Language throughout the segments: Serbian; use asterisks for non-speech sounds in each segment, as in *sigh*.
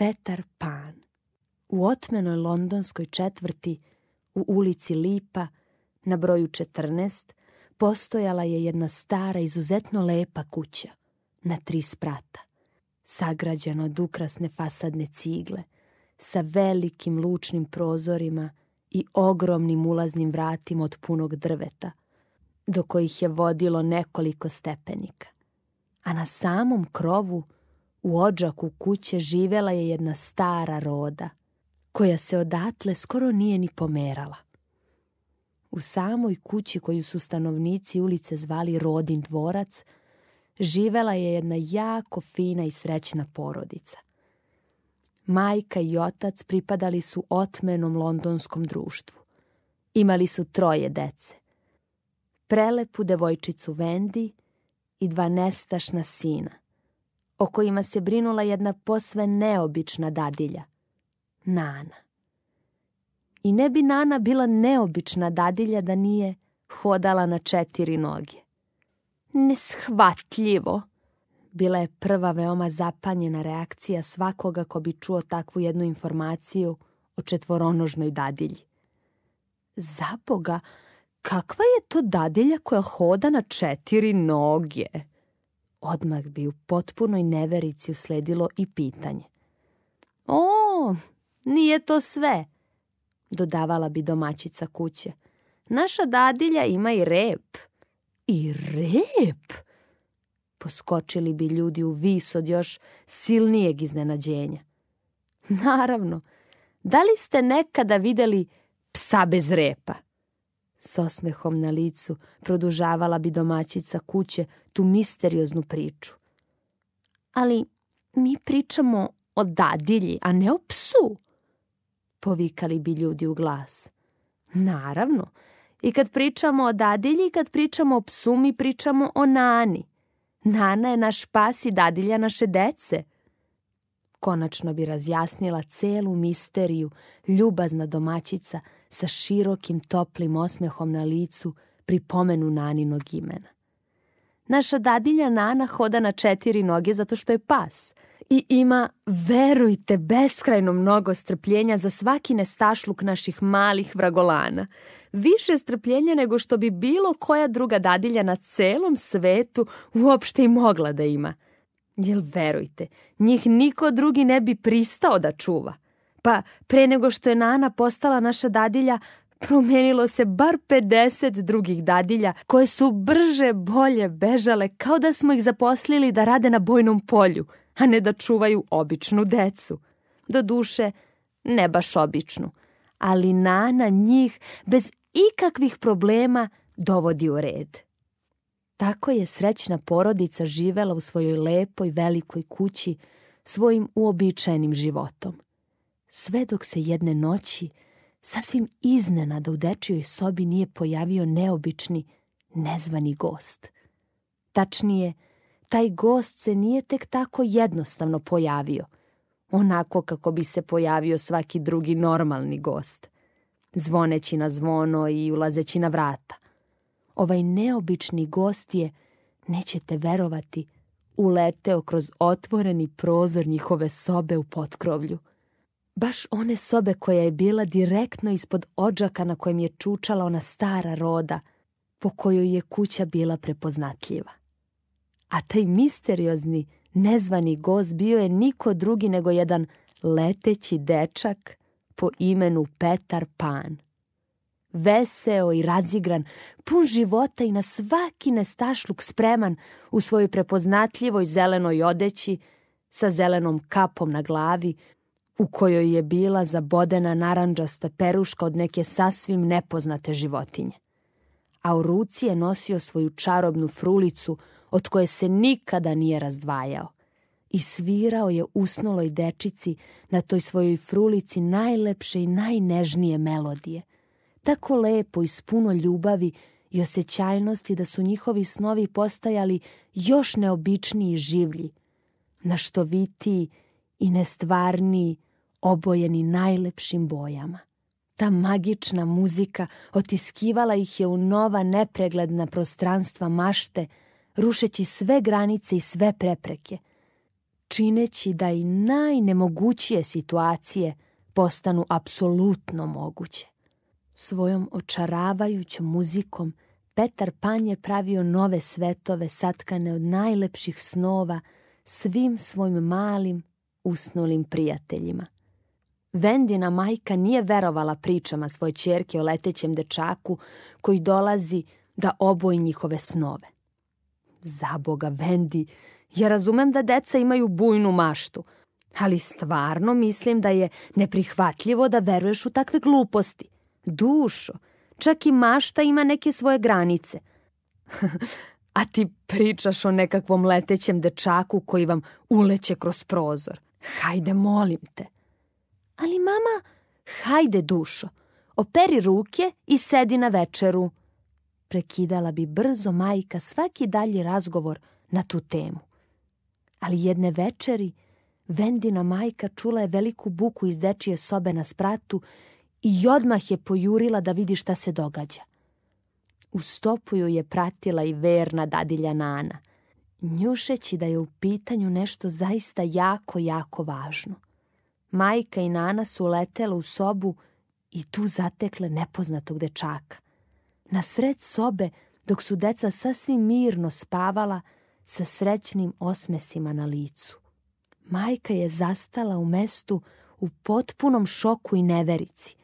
Petar Pan. U otmenoj londonskoj četvrti, u ulici Lipa, na broju 14, postojala je jedna stara, izuzetno lepa kuća, na tri sprata, sagrađena od ukrasne fasadne cigle, sa velikim lučnim prozorima i ogromnim ulaznim vratima od punog drveta, do kojih je vodilo nekoliko stepenika. A na samom krovu U odžaku kuće živela je jedna stara roda, koja se odatle skoro nije ni pomerala. U samoj kući koju su stanovnici ulice zvali Rodin dvorac, živela je jedna jako fina i srećna porodica. Majka i otac pripadali su otmenom londonskom društvu. Imali su troje dece. Prelepu devojčicu Vendi i dva nestašna sina o kojima se brinula jedna posve neobična dadilja. Nana. I ne bi Nana bila neobična dadilja da nije hodala na četiri noge. Neshvatljivo! Bila je prva veoma zapanjena reakcija svakoga ko bi čuo takvu jednu informaciju o četvoronožnoj dadilji. Zaboga, kakva je to dadilja koja hoda na četiri noge? Odmah bi u potpunoj neverici usledilo i pitanje. O, nije to sve, dodavala bi domaćica kuće. Naša dadilja ima i rep. I rep? Poskočili bi ljudi u vis od još silnijeg iznenađenja. Naravno, da li ste nekada videli psa bez repa? S osmehom na licu produžavala bi domaćica kuće tu misterioznu priču. Ali mi pričamo o dadilji, a ne o psu, povikali bi ljudi u glas. Naravno, i kad pričamo o dadilji i kad pričamo o psu, mi pričamo o nani. Nana je naš pas i dadilja naše dece. Konačno bi razjasnila celu misteriju ljubazna domaćica – sa širokim toplim osmehom na licu pri pomenu Naninog imena. Naša dadilja Nana hoda na četiri noge zato što je pas i ima, verujte, beskrajno mnogo strpljenja za svaki nestašluk naših malih vragolana. Više strpljenja nego što bi bilo koja druga dadilja na celom svetu uopšte i mogla da ima. Jel verujte, njih niko drugi ne bi pristao da čuva – Pa, pre nego što je Nana postala naša dadilja, promenilo se bar 50 drugih dadilja koje su brže bolje bežale kao da smo ih zaposlili da rade na bojnom polju, a ne da čuvaju običnu decu. Do duše, ne baš običnu, ali Nana njih bez ikakvih problema dovodi u red. Tako je srećna porodica živela u svojoj lepoj velikoj kući svojim uobičajenim životom sve dok se jedne noći, sasvim da u dečijoj sobi nije pojavio neobični, nezvani gost. Tačnije, taj gost se nije tek tako jednostavno pojavio, onako kako bi se pojavio svaki drugi normalni gost, zvoneći na zvono i ulazeći na vrata. Ovaj neobični gost je, nećete verovati, uleteo kroz otvoreni prozor njihove sobe u potkrovlju – baš one sobe koja je bila direktno ispod odžaka na kojem je čučala ona stara roda, po kojoj je kuća bila prepoznatljiva. A taj misteriozni, nezvani gost bio je niko drugi nego jedan leteći dečak po imenu Petar Pan. Veseo i razigran, pun života i na svaki nestašluk spreman u svojoj prepoznatljivoj zelenoj odeći, sa zelenom kapom na glavi, u kojoj je bila zabodena naranđasta peruška od neke sasvim nepoznate životinje. A u ruci je nosio svoju čarobnu frulicu od koje se nikada nije razdvajao. I svirao je usnoloj dečici na toj svojoj frulici najlepše i najnežnije melodije. Tako lepo i s puno ljubavi i osjećajnosti da su njihovi snovi postajali još neobičniji i življi, vitiji i nestvarniji obojeni najlepšim bojama. Ta magična muzika otiskivala ih je u nova nepregledna prostranstva mašte, rušeći sve granice i sve prepreke, čineći da i najnemogućije situacije postanu apsolutno moguće. Svojom očaravajućom muzikom Petar Pan je pravio nove svetove satkane od najlepših snova svim svojim malim, usnulim prijateljima. Vendina majka nije verovala pričama svoje čerke o letećem dečaku koji dolazi da oboji njihove snove. Zaboga, Vendi, ja razumem da deca imaju bujnu maštu, ali stvarno mislim da je neprihvatljivo da veruješ u takve gluposti. Dušo, čak i mašta ima neke svoje granice. *laughs* A ti pričaš o nekakvom letećem dečaku koji vam uleće kroz prozor. Hajde, molim te. Ali mama, hajde dušo, operi ruke i sedi na večeru. Prekidala bi brzo majka svaki dalji razgovor na tu temu. Ali jedne večeri Vendina majka čula je veliku buku iz dečije sobe na spratu i odmah je pojurila da vidi šta se događa. U stopu ju je pratila i verna dadilja Nana, njušeći da je u pitanju nešto zaista jako, jako važno. Majka i Nana su letele u sobu i tu zatekle nepoznatog dečaka. Na sred sobe, dok su deca sasvim mirno spavala, sa srećnim osmesima na licu. Majka je zastala u mestu u potpunom šoku i neverici,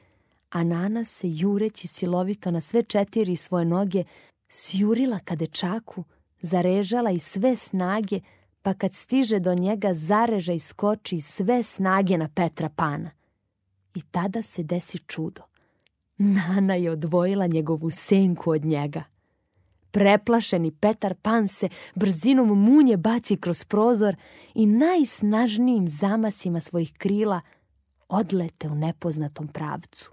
a Nana se jureći silovito na sve četiri svoje noge sjurila ka dečaku, zarežala i sve snage pa kad stiže do njega zareže i skoči sve snage na Petra Pana. I tada se desi čudo. Nana je odvojila njegovu senku od njega. Preplašeni Petar Pan se brzinom munje baci kroz prozor i najsnažnijim zamasima svojih krila odlete u nepoznatom pravcu.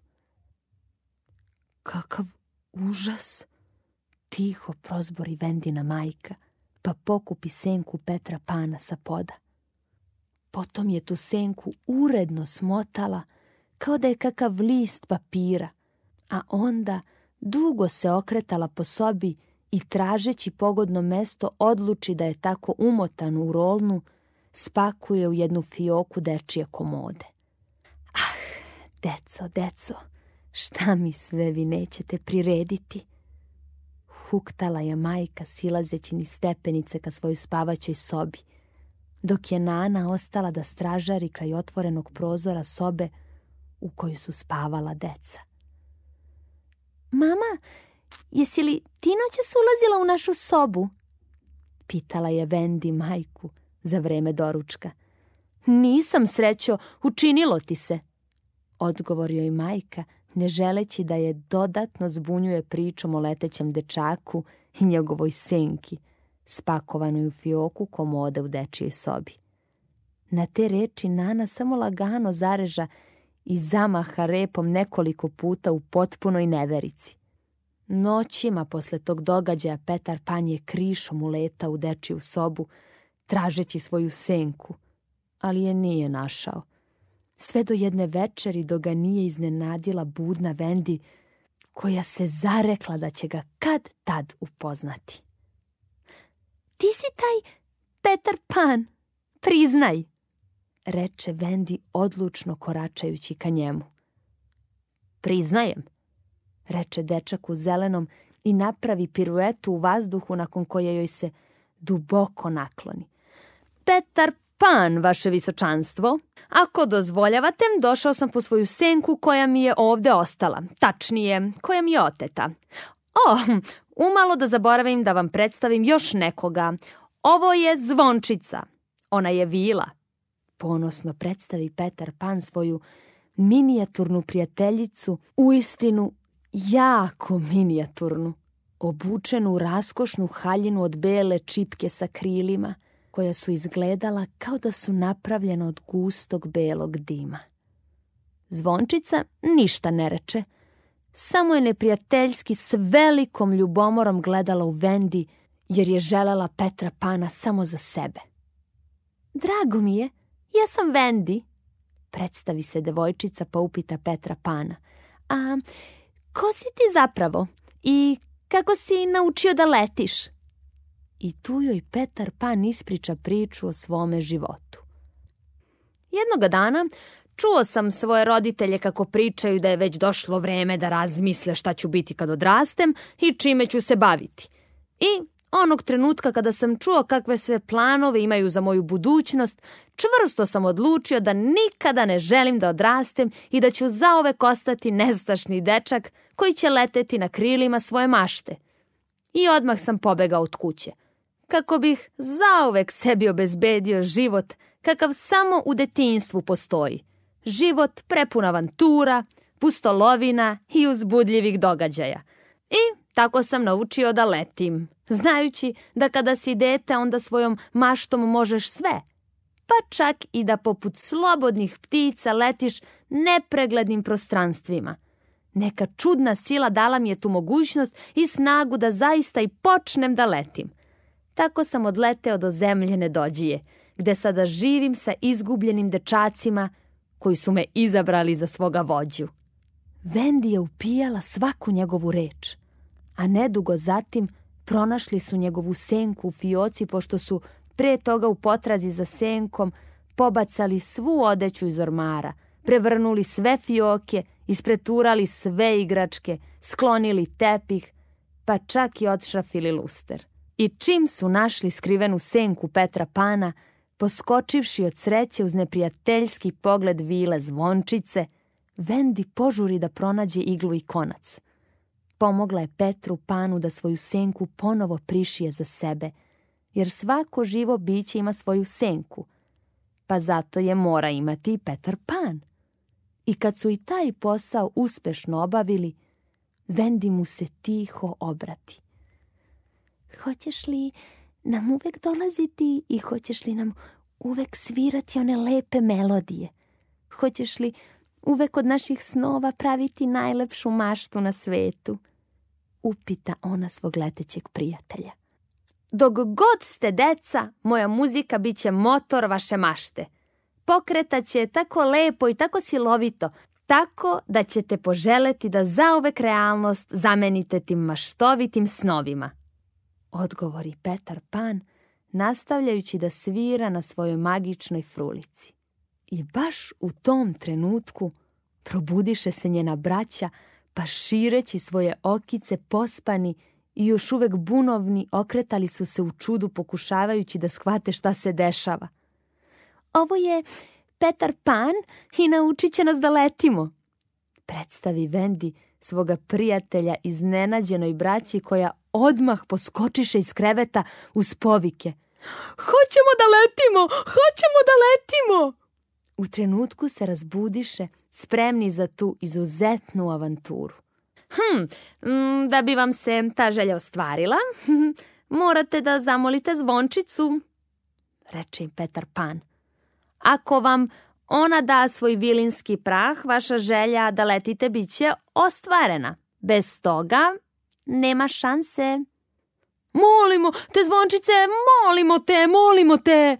Kakav užas! Tiho prozbori Vendina majka – pa pokupi senku Petra Pana sa poda. Potom je tu senku uredno smotala, kao da je kakav list papira, a onda dugo se okretala po sobi i tražeći pogodno mesto odluči da je tako umotan u rolnu, spakuje u jednu fioku dečije komode. Ah, deco, deco, šta mi sve vi nećete prirediti? Kuktala je majka silazeći ni stepenice ka svojoj spavaćoj sobi, dok je Nana ostala da stražari kraj otvorenog prozora sobe u koju su spavala deca. Mama, jesi li ti noćas ulazila u našu sobu? Pitala je Vendi majku za vreme doručka. Nisam srećo, učinilo ti se, odgovorio je majka ne želeći da je dodatno zbunjuje pričom o letećem dečaku i njegovoj senki, spakovanoj u fioku komode u dečijoj sobi. Na te reči Nana samo lagano zareža i zamaha repom nekoliko puta u potpunoj neverici. Noćima posle tog događaja Petar Pan je krišom uleta u dečiju sobu, tražeći svoju senku, ali je nije našao – sve do jedne večeri do ga nije iznenadila budna Vendi, koja se zarekla da će ga kad tad upoznati. Ti si taj Petar Pan, priznaj, reče Vendi odlučno koračajući ka njemu. Priznajem, reče dečak u zelenom i napravi piruetu u vazduhu nakon koje joj se duboko nakloni. Petar pan, vaše visočanstvo. Ako dozvoljavate, došao sam po svoju senku koja mi je ovde ostala. Tačnije, koja mi je oteta. O, umalo da zaboravim da vam predstavim još nekoga. Ovo je zvončica. Ona je vila. Ponosno predstavi Petar Pan svoju minijaturnu prijateljicu, u istinu jako minijaturnu, obučenu u raskošnu haljinu od bele čipke sa krilima, koja su izgledala kao da su napravljena od gustog belog dima. Zvončica ništa ne reče, samo je neprijateljski s velikom ljubomorom gledala u Vendi jer je želela Petra Pana samo za sebe. Drago mi je, ja sam Vendi, predstavi se devojčica pa upita Petra Pana. A ko si ti zapravo i kako si naučio da letiš? i tu joj Petar Pan ispriča priču o svome životu. Jednoga dana čuo sam svoje roditelje kako pričaju da je već došlo vreme da razmisle šta ću biti kad odrastem i čime ću se baviti. I onog trenutka kada sam čuo kakve sve planove imaju za moju budućnost, čvrsto sam odlučio da nikada ne želim da odrastem i da ću zaovek ostati nestašni dečak koji će leteti na krilima svoje mašte. I odmah sam pobegao od kuće – kako bih zauvek sebi obezbedio život kakav samo u detinstvu postoji. Život prepun avantura, pustolovina i uzbudljivih događaja. I tako sam naučio da letim, znajući da kada si dete onda svojom maštom možeš sve, pa čak i da poput slobodnih ptica letiš nepreglednim prostranstvima. Neka čudna sila dala mi je tu mogućnost i snagu da zaista i počnem da letim – Tako sam odleteo do zemlje nedođije, gde sada živim sa izgubljenim dečacima koji su me izabrali za svoga vođu. Vendi je upijala svaku njegovu reč, a nedugo zatim pronašli su njegovu senku u fioci pošto su pre toga u potrazi za senkom pobacali svu odeću iz ormara, prevrnuli sve fioke, ispreturali sve igračke, sklonili tepih, pa čak i odšrafili luster. I čim su našli skrivenu senku Petra Pana, poskočivši od sreće uz neprijateljski pogled vile zvončice, Vendi požuri da pronađe iglu i konac. Pomogla je Petru Panu da svoju senku ponovo prišije za sebe, jer svako živo biće ima svoju senku, pa zato je mora imati i Petar Pan. I kad su i taj posao uspešno obavili, Vendi mu se tiho obrati. Hoćeš li nam uvek dolaziti i hoćeš li nam uvek svirati one lepe melodije? Hoćeš li uvek od naših snova praviti najlepšu maštu na svetu? Upita ona svog letećeg prijatelja. Dok god ste deca, moja muzika bit će motor vaše mašte. Pokretaće tako lepo i tako silovito, tako da ćete poželeti da zauvek realnost zamenite tim maštovitim snovima odgovori Petar Pan, nastavljajući da svira na svojoj magičnoj frulici. I baš u tom trenutku probudiše se njena braća, pa šireći svoje okice pospani i još uvek bunovni okretali su se u čudu pokušavajući da shvate šta se dešava. Ovo je Petar Pan i naučit će nas da letimo. Predstavi Vendi svoga prijatelja iznenađenoj braći koja odmah poskočiše iz kreveta uz povike. Hoćemo da letimo! Hoćemo da letimo! U trenutku se razbudiše, spremni za tu izuzetnu avanturu. Hm, mm, da bi vam se ta želja ostvarila, *laughs* morate da zamolite zvončicu, reče im Petar Pan. Ako vam ona da svoj vilinski prah, vaša želja da letite bit će ostvarena. Bez toga Nema šanse. Molimo te, zvončice, molimo te, molimo te!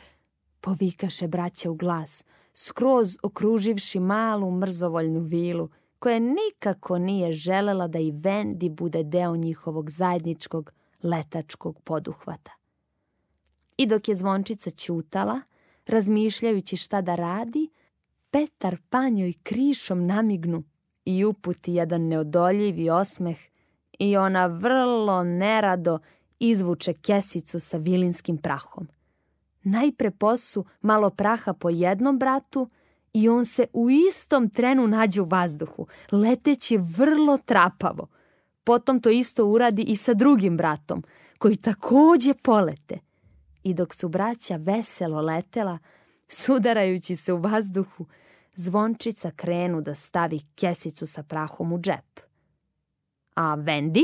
Povikaše braća u glas, skroz okruživši malu mrzovoljnu vilu, koja nikako nije želela da i Vendi bude deo njihovog zajedničkog letačkog poduhvata. I dok je zvončica ćutala, razmišljajući šta da radi, Petar panjoj krišom namignu i uputi jedan neodoljivi osmeh i ona vrlo nerado izvuče kesicu sa vilinskim prahom. Najpre posu malo praha po jednom bratu i on se u istom trenu nađe u vazduhu, leteći vrlo trapavo. Potom to isto uradi i sa drugim bratom, koji takođe polete. I dok su braća veselo letela, sudarajući se u vazduhu, zvončica krenu da stavi kesicu sa prahom u džep. A Vendi?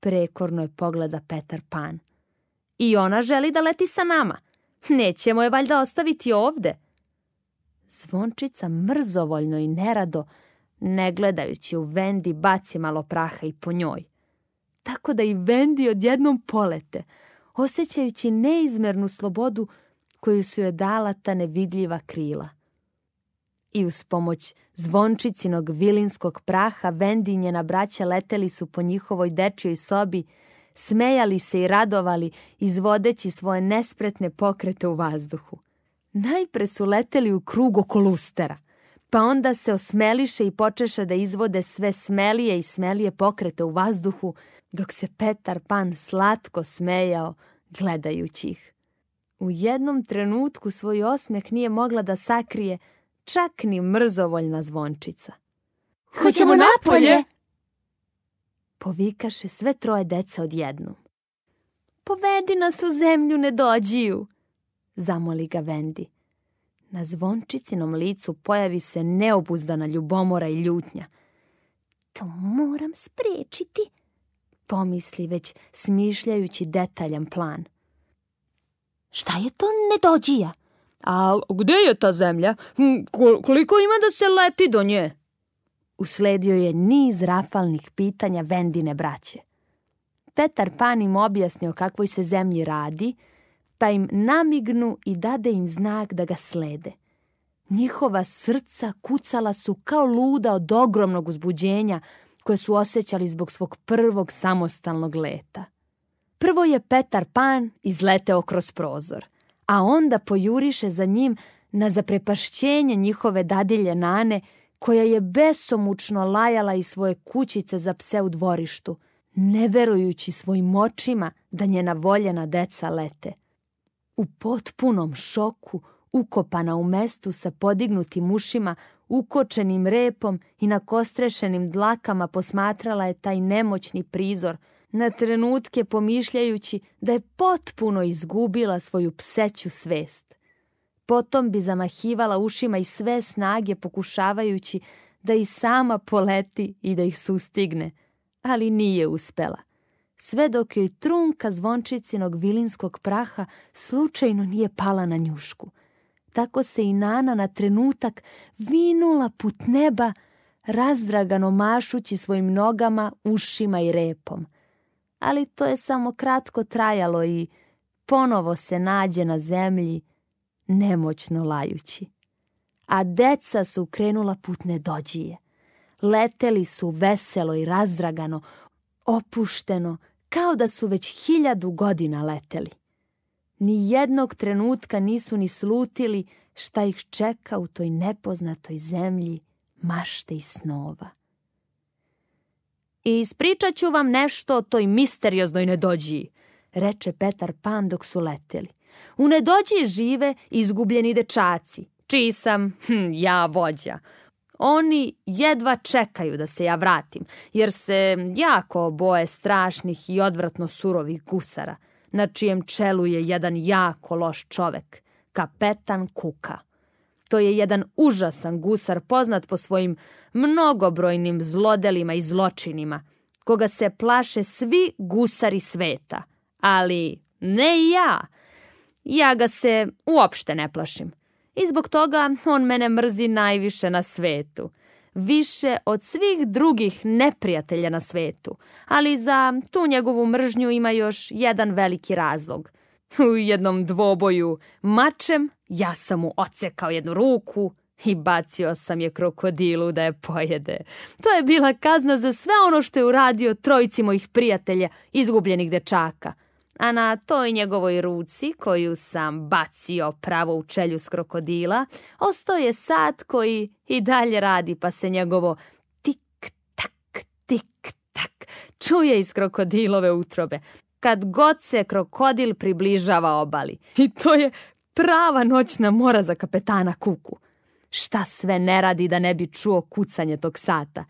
Prekorno je pogleda Petar Pan. I ona želi da leti sa nama. Nećemo je valjda ostaviti ovde. Zvončica mrzovoljno i nerado, ne gledajući u Vendi, baci malo praha i po njoj. Tako da i Vendi odjednom polete, osjećajući neizmernu slobodu koju su joj dala ta nevidljiva krila i uz pomoć zvončicinog vilinskog praha vendinjena braća leteli su po njihovoj dečjoj sobi, smejali se i radovali, izvodeći svoje nespretne pokrete u vazduhu. Najpre su leteli u krug oko lustera, pa onda se osmeliše i počeše da izvode sve smelije i smelije pokrete u vazduhu, dok se Petar Pan slatko smejao, gledajući ih. U jednom trenutku svoj osmeh nije mogla da sakrije, čak ni mrzovoljna zvončica. Hoćemo napolje! Povikaše sve troje deca odjednom. Povedi nas u zemlju, ne dođiju! Zamoli ga Vendi. Na zvončicinom licu pojavi se neobuzdana ljubomora i ljutnja. To moram sprečiti, pomisli već smišljajući detaljan plan. Šta je to ne dođija? A gde je ta zemlja? Hm, koliko ima da se leti do nje? Usledio je niz rafalnih pitanja Vendine braće. Petar Pan im objasnio kakvoj se zemlji radi, pa im namignu i dade im znak da ga slede. Njihova srca kucala su kao luda od ogromnog uzbuđenja koje su osjećali zbog svog prvog samostalnog leta. Prvo je Petar Pan izleteo kroz prozor – a onda pojuriše za njim na zaprepašćenje njihove dadilje Nane, koja je besomučno lajala iz svoje kućice za pse u dvorištu, ne verujući svojim očima da njena voljena deca lete. U potpunom šoku, ukopana u mestu sa podignutim ušima, ukočenim repom i nakostrešenim dlakama posmatrala je taj nemoćni prizor – na trenutke pomišljajući da je potpuno izgubila svoju pseću svest. Potom bi zamahivala ušima i sve snage pokušavajući da i sama poleti i da ih sustigne, ali nije uspela. Sve dok joj trunka zvončicinog vilinskog praha slučajno nije pala na njušku. Tako se i Nana na trenutak vinula put neba, razdragano mašući svojim nogama, ušima i repom – ali to je samo kratko trajalo i ponovo se nađe na zemlji, nemoćno lajući. A deca su krenula putne dođije. Leteli su veselo i razdragano, opušteno, kao da su već hiljadu godina leteli. Ni jednog trenutka nisu ni slutili šta ih čeka u toj nepoznatoj zemlji mašte i snova. I ispričat ću vam nešto o toj misterioznoj nedođiji, reče Petar Pan dok su leteli. U nedođiji žive izgubljeni dečaci, čiji sam, hm, ja vođa. Oni jedva čekaju da se ja vratim, jer se jako boje strašnih i odvratno surovih gusara, na čijem čelu je jedan jako loš čovek, kapetan Kuka. To je jedan užasan gusar poznat po svojim mnogobrojnim zlodelima i zločinima, koga se plaše svi gusari sveta, ali ne ja. Ja ga se uopšte ne plašim. I zbog toga on mene mrzi najviše na svetu. Više od svih drugih neprijatelja na svetu. Ali za tu njegovu mržnju ima još jedan veliki razlog – *laughs* U jednom dvoboju mačem ja sam mu ocekao jednu ruku i bacio sam je krokodilu da je pojede. To je bila kazna za sve ono što je uradio trojici mojih prijatelja, izgubljenih dečaka. A na toj njegovoj ruci, koju sam bacio pravo u čelju s krokodila, ostao je sat koji i dalje radi, pa se njegovo tik-tak, tik-tak čuje iz krokodilove utrobe kad god se krokodil približava obali. I to je prava noćna mora za kapetana Kuku. Šta sve ne radi da ne bi čuo kucanje tog sata?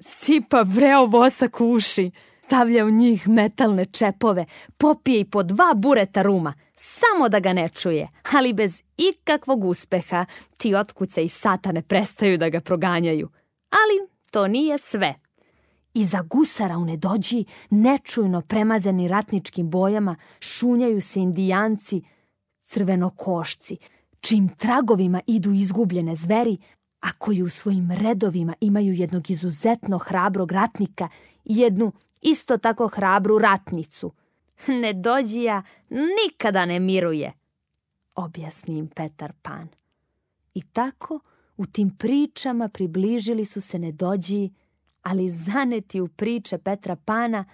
Sipa vreo vosak u uši, stavlja u njih metalne čepove, popije i po dva bureta ruma, samo da ga ne čuje, ali bez ikakvog uspeha ti otkuce i sata ne prestaju da ga proganjaju. Ali to nije sve. Iza gusara u nedođi, nečujno premazeni ratničkim bojama, šunjaju se indijanci, crvenokošci, čim tragovima idu izgubljene zveri, a koji u svojim redovima imaju jednog izuzetno hrabrog ratnika i jednu isto tako hrabru ratnicu. Nedođija nikada ne miruje, objasni im Petar Pan. I tako u tim pričama približili su se Nedođiji ali zaneti u priče Petra Pana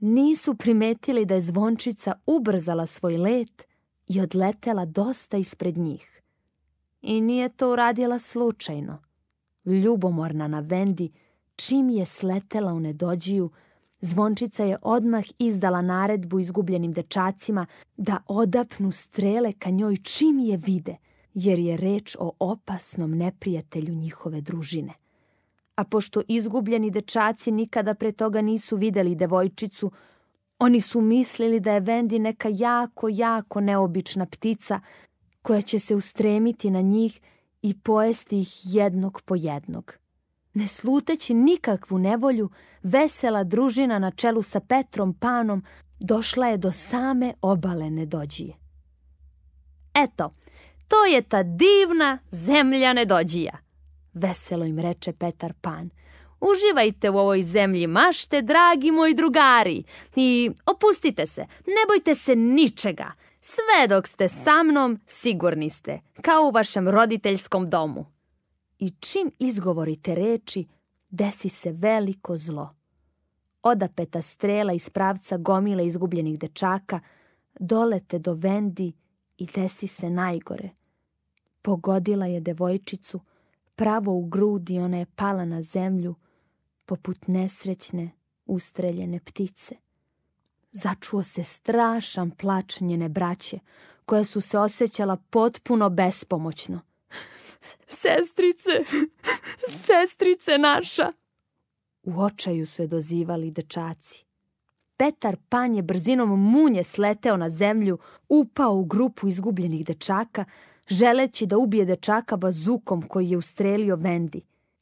nisu primetili da je zvončica ubrzala svoj let i odletela dosta ispred njih. I nije to uradila slučajno. Ljubomorna na Vendi, čim je sletela u nedođiju, zvončica je odmah izdala naredbu izgubljenim dečacima da odapnu strele ka njoj čim je vide, jer je reč o opasnom neprijatelju njihove družine a pošto izgubljeni dečaci nikada pre toga nisu videli devojčicu, oni su mislili da je Vendi neka jako, jako neobična ptica koja će se ustremiti na njih i pojesti ih jednog po jednog. Ne sluteći nikakvu nevolju, vesela družina na čelu sa Petrom Panom došla je do same obale Nedođije. Eto, to je ta divna zemlja Nedođija – veselo im reče Petar Pan. Uživajte u ovoj zemlji mašte, dragi moji drugari, i opustite se, ne bojte se ničega. Sve dok ste sa mnom, sigurni ste, kao u vašem roditeljskom domu. I čim izgovorite reči, desi se veliko zlo. Odapeta strela iz pravca gomile izgubljenih dečaka, dolete do Vendi i desi se najgore. Pogodila je devojčicu, pravo u grudi ona je pala na zemlju, poput nesrećne, ustreljene ptice. Začuo se strašan plač njene braće, koja su se osjećala potpuno bespomoćno. *laughs* Sestrice, *laughs* sestrice naša! U očaju su je dozivali dečaci. Petar Pan je brzinom munje sleteo na zemlju, upao u grupu izgubljenih dečaka, želeći da ubije dečaka bazukom koji je ustrelio Vendi.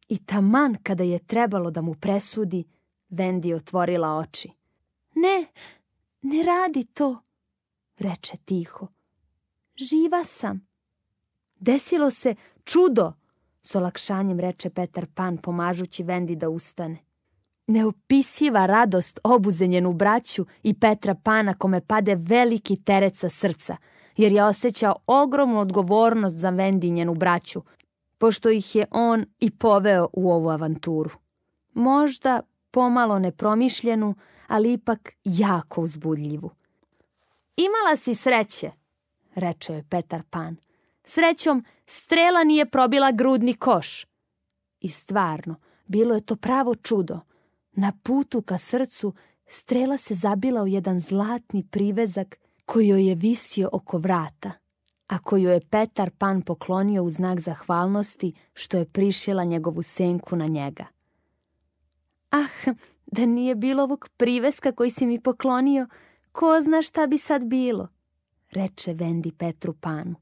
I taman kada je trebalo da mu presudi, Vendi otvorila oči. Ne, ne radi to, reče tiho. Živa sam. Desilo se čudo, s olakšanjem reče Petar Pan pomažući Vendi da ustane. Neopisiva radost obuzenjenu braću i Petra Pana kome pade veliki teret sa srca – jer je osjećao ogromnu odgovornost za Vendi i njenu braću, pošto ih je on i poveo u ovu avanturu. Možda pomalo nepromišljenu, ali ipak jako uzbudljivu. Imala si sreće, reče je Petar Pan. Srećom, strela nije probila grudni koš. I stvarno, bilo je to pravo čudo. Na putu ka srcu strela se zabila u jedan zlatni privezak koji joj je visio oko vrata, a koju je Petar Pan poklonio u znak zahvalnosti što je prišila njegovu senku na njega. Ah, da nije bilo ovog priveska koji si mi poklonio, ko zna šta bi sad bilo, reče Vendi Petru Panu.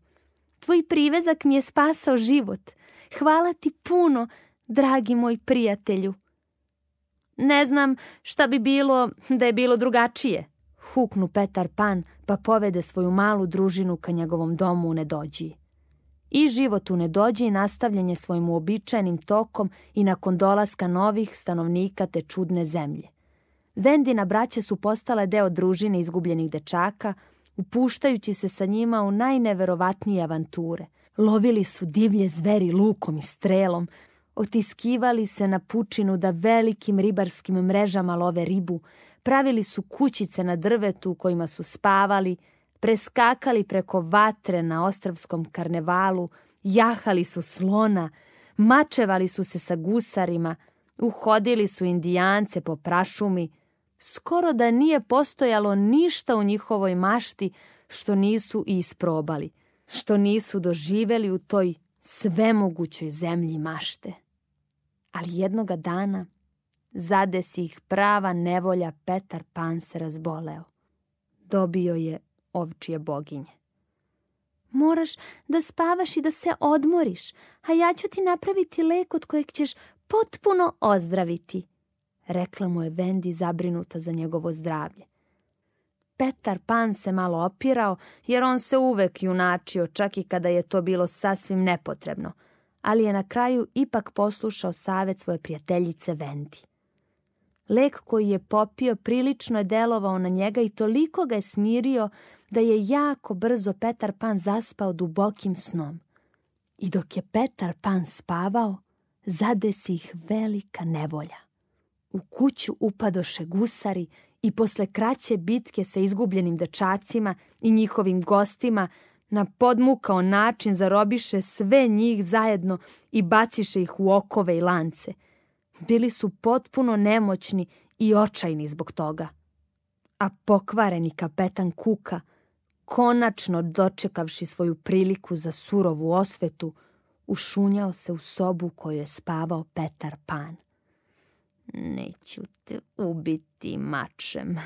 Tvoj privezak mi je spasao život. Hvala ti puno, dragi moj prijatelju. Ne znam šta bi bilo da je bilo drugačije, huknu Petar Pan pa povede svoju malu družinu ka njegovom domu u Nedođi. I život u Nedođi i nastavljanje svojim uobičajenim tokom i nakon dolaska novih stanovnika te čudne zemlje. Vendina braće su postale deo družine izgubljenih dečaka, upuštajući se sa njima u najneverovatnije avanture. Lovili su divlje zveri lukom i strelom, otiskivali se na pučinu da velikim ribarskim mrežama love ribu, pravili su kućice na drvetu u kojima su spavali, preskakali preko vatre na ostravskom karnevalu, jahali su slona, mačevali su se sa gusarima, uhodili su indijance po prašumi, skoro da nije postojalo ništa u njihovoj mašti što nisu i isprobali, što nisu doživeli u toj svemogućoj zemlji mašte. Ali jednoga dana zadesi ih prava nevolja Petar Pan se razboleo. Dobio je ovčije boginje. Moraš da spavaš i da se odmoriš, a ja ću ti napraviti lek od kojeg ćeš potpuno ozdraviti, rekla mu je Vendi zabrinuta za njegovo zdravlje. Petar Pan se malo opirao, jer on se uvek junačio čak i kada je to bilo sasvim nepotrebno, ali je na kraju ipak poslušao savet svoje prijateljice Vendi. Lek koji je popio prilično je delovao na njega i toliko ga je smirio da je jako brzo Petar Pan zaspao dubokim snom. I dok je Petar Pan spavao, zadesi ih velika nevolja. U kuću upadoše gusari i posle kraće bitke sa izgubljenim dečacima i njihovim gostima na podmukao način zarobiše sve njih zajedno i baciše ih u okove i lance – Bili su potpuno nemoćni i očajni zbog toga. A pokvareni kapetan Kuka, konačno dočekavši svoju priliku za surovu osvetu, ušunjao se u sobu koju kojoj je spavao Petar Pan. Neću te ubiti mačem.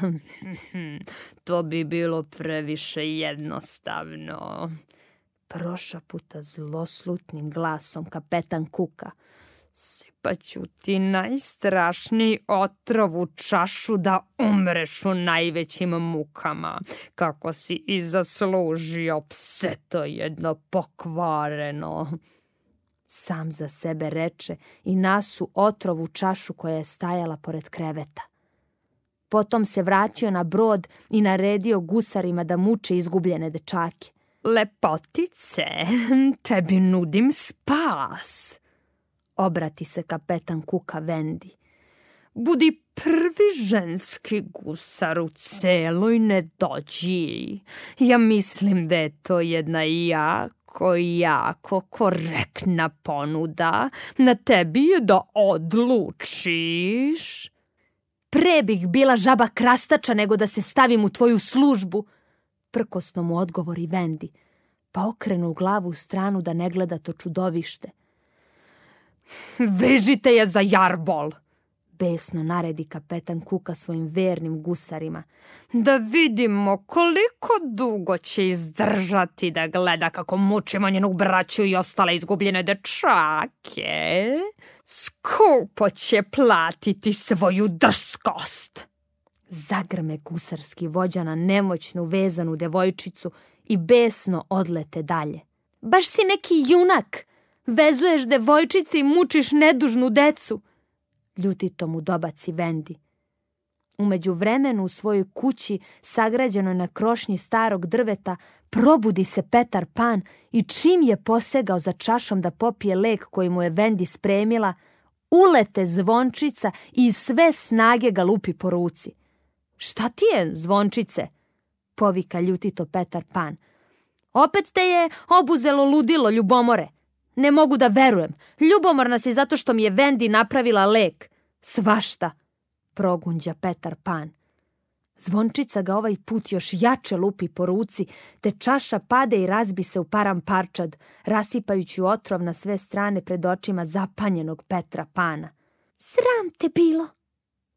*laughs* to bi bilo previše jednostavno. Proša puta zloslutnim glasom kapetan Kuka – Sipaću ti najstrašniji otrov u čašu da umreš u najvećim mukama, kako si i zaslužio pse to jedno pokvareno. Sam za sebe reče i nasu otrov u čašu koja je stajala pored kreveta. Potom se vratio na brod i naredio gusarima da muče izgubljene dečake. Lepotice, *laughs* tebi nudim spas, obrati se kapetan Kuka Vendi. Budi prvi ženski gusar u celoj nedođiji. Ja mislim da je to jedna jako, jako korektna ponuda. Na tebi je da odlučiš. Pre bih bila žaba krastača nego da se stavim u tvoju službu. Prkosno mu odgovori Vendi, pa okrenu glavu u stranu da ne gleda to čudovište – *laughs* Vežite je za jarbol! Besno naredi kapetan Kuka svojim vernim gusarima. Da vidimo koliko dugo će izdržati da gleda kako mučimo njenog braću i ostale izgubljene dečake. Skupo će platiti svoju drskost. Zagrme gusarski vođa na nemoćnu vezanu devojčicu i besno odlete dalje. Baš si neki junak! Vezuješ devojčice i mučiš nedužnu decu. Ljutito mu dobaci Vendi. Umeđu vremenu u svojoj kući, sagrađenoj na krošnji starog drveta, probudi se Petar Pan i čim je posegao za čašom da popije lek koji mu je Vendi spremila, ulete zvončica i sve snage ga lupi po ruci. Šta ti je, zvončice? Povika ljutito Petar Pan. Opet te je obuzelo ludilo, ljubomore. Ne mogu da verujem. Ljubomorna si zato što mi je Vendi napravila lek. Svašta, progunđa Petar Pan. Zvončica ga ovaj put još jače lupi po ruci, te čaša pade i razbi se u param parčad, rasipajući otrov na sve strane pred očima zapanjenog Petra Pana. Sram te bilo,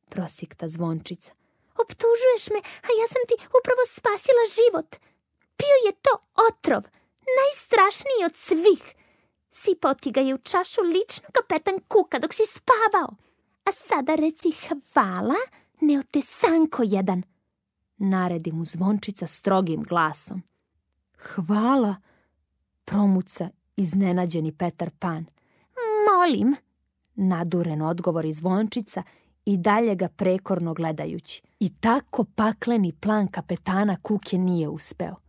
prosikta zvončica. Optužuješ me, a ja sam ti upravo spasila život. Pio je to otrov, najstrašniji od svih. Sipao ti ga je u čašu lično kapetan Kuka dok si spavao. A sada reci hvala, neotesanko jedan. Naredi mu zvončica strogim glasom. Hvala, promuca iznenađeni Petar Pan. Molim, naduren odgovor iz zvončica i dalje ga prekorno gledajući. I tako pakleni plan kapetana Kuke nije uspeo.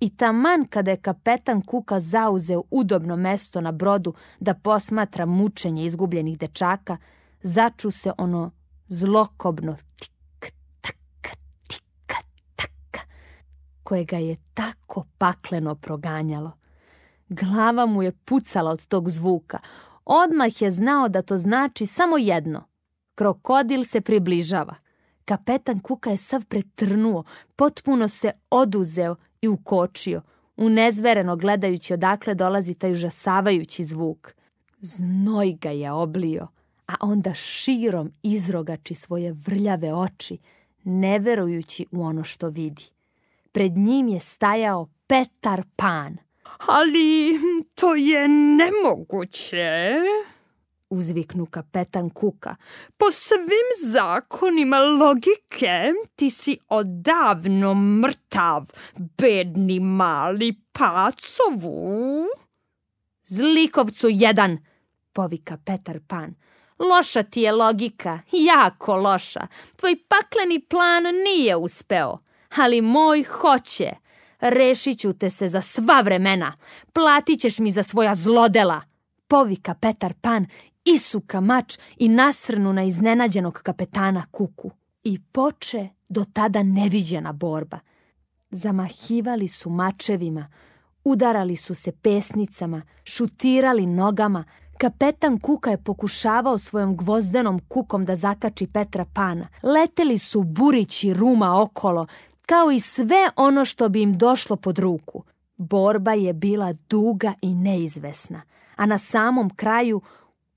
I taman kada je kapetan Kuka zauzeo udobno mesto na brodu da posmatra mučenje izgubljenih dečaka, začu se ono zlokobno tik-tak, tik-tak, koje ga je tako pakleno proganjalo. Glava mu je pucala od tog zvuka. Odmah je znao da to znači samo jedno. Krokodil se približava. Kapetan Kuka je sav pretrnuo, potpuno se oduzeo i ukočio, unezvereno gledajući odakle dolazi taj užasavajući zvuk. Znoj ga je oblio, a onda širom izrogači svoje vrljave oči, ne verujući u ono što vidi. Pred njim je stajao Petar Pan. Ali to je nemoguće uzviknu kapetan Kuka. Po svim zakonima logike ti si odavno mrtav, bedni mali pacovu. Zlikovcu jedan, povika Petar Pan. Loša ti je logika, jako loša. Tvoj pakleni plan nije uspeo, ali moj hoće. Rešit ću te se za sva vremena. Platit ćeš mi za svoja zlodela povika Petar Pan isuka mač i nasrnu na iznenađenog kapetana Kuku. I poče do tada neviđena borba. Zamahivali su mačevima, udarali su se pesnicama, šutirali nogama. Kapetan Kuka je pokušavao svojom gvozdenom kukom da zakači Petra Pana. Leteli su burići ruma okolo, kao i sve ono što bi im došlo pod ruku. Borba je bila duga i neizvesna, a na samom kraju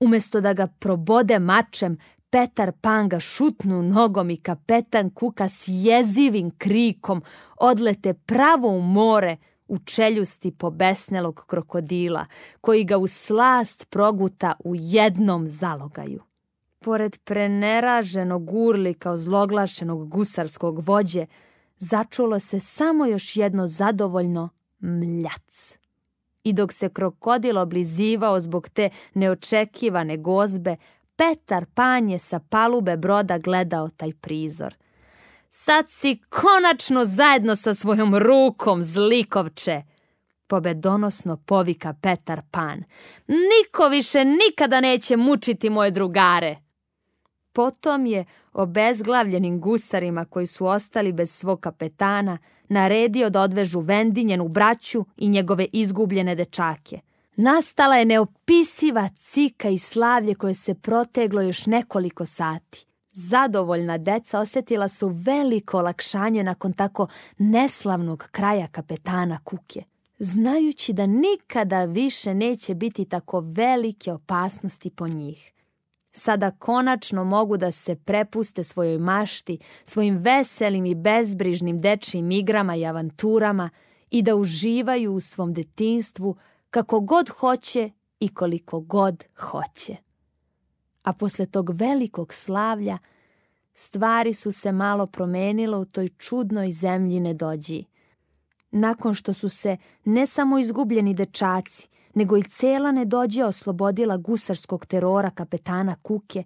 Umesto da ga probode mačem, Petar Panga šutnu nogom i kapetan Kuka s jezivim krikom odlete pravo u more u čeljusti pobesnelog krokodila, koji ga u slast proguta u jednom zalogaju. Pored preneraženog urli kao zloglašenog gusarskog vođe, začulo se samo još jedno zadovoljno mljac. I dok se krokodil oblizivao zbog te neočekivane gozbe, Petar Pan je sa palube broda gledao taj prizor. Sad si konačno zajedno sa svojom rukom, zlikovče! Pobedonosno povika Petar Pan. Niko više nikada neće mučiti moje drugare! Potom je obezglavljenim gusarima koji su ostali bez svog kapetana naredio da odvežu Vendi, njenu braću i njegove izgubljene dečake. Nastala je neopisiva cika i slavlje koje se proteglo još nekoliko sati. Zadovoljna deca osjetila su veliko olakšanje nakon tako neslavnog kraja kapetana Kuke. Znajući da nikada više neće biti tako velike opasnosti po njih. Sada konačno mogu da se prepuste svojoj mašti, svojim veselim i bezbrižnim dečijim igrama i avanturama i da uživaju u svom detinstvu kako god hoće i koliko god hoće. A posle tog velikog slavlja stvari su se malo promenile u toj čudnoj zemlji dođi. Nakon što su se ne samo izgubljeni dečaci – nego i cela dođe oslobodila gusarskog terora kapetana Kuke,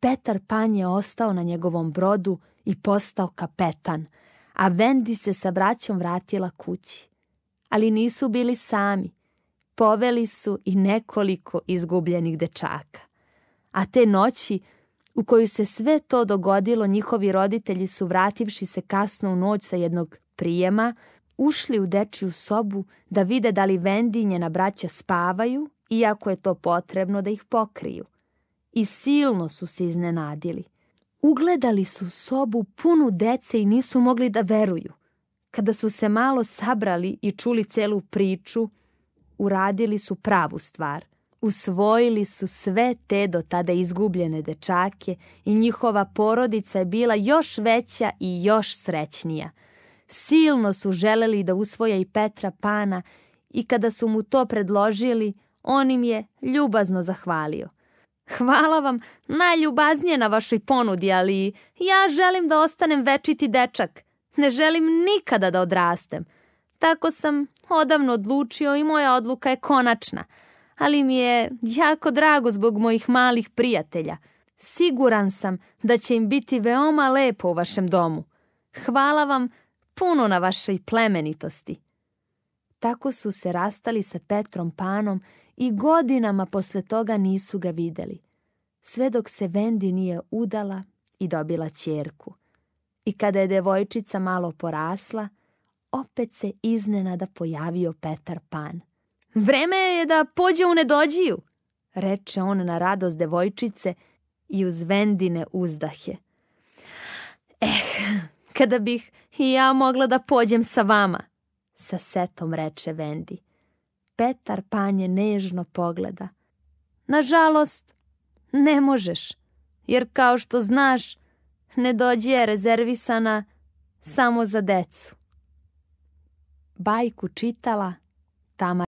Petar Pan je ostao na njegovom brodu i postao kapetan, a Vendi se sa braćom vratila kući. Ali nisu bili sami. Poveli su i nekoliko izgubljenih dečaka. A te noći, u koju se sve to dogodilo, njihovi roditelji su vrativši se kasno u noć sa jednog prijema, ušli u dečiju sobu da vide da li Vendi i njena braća spavaju, iako je to potrebno da ih pokriju. I silno su se iznenadili. Ugledali su sobu punu dece i nisu mogli da veruju. Kada su se malo sabrali i čuli celu priču, uradili su pravu stvar. Usvojili su sve te do tada izgubljene dečake i njihova porodica je bila još veća i još srećnija – Silno su želeli da usvoja i Petra Pana i kada su mu to predložili, on im je ljubazno zahvalio. Hvala vam, najljubaznije na vašoj ponudi, ali ja želim da ostanem večiti dečak. Ne želim nikada da odrastem. Tako sam odavno odlučio i moja odluka je konačna, ali mi je jako drago zbog mojih malih prijatelja. Siguran sam da će im biti veoma lepo u vašem domu. Hvala vam puno na vašoj plemenitosti. Tako su se rastali sa Petrom Panom i godinama posle toga nisu ga videli. Sve dok se Vendi nije udala i dobila čerku. I kada je devojčica malo porasla, opet se iznenada pojavio Petar Pan. Vreme je da pođe u nedođiju, reče on na radost devojčice i uz Vendine uzdahe. Eh, kada bih I ja mogla da pođem sa vama, sa setom reče Vendi. Petar panje nežno pogleda. Nažalost, ne možeš, jer kao što znaš, ne dođe je rezervisana samo za decu. Bajku čitala Tamara.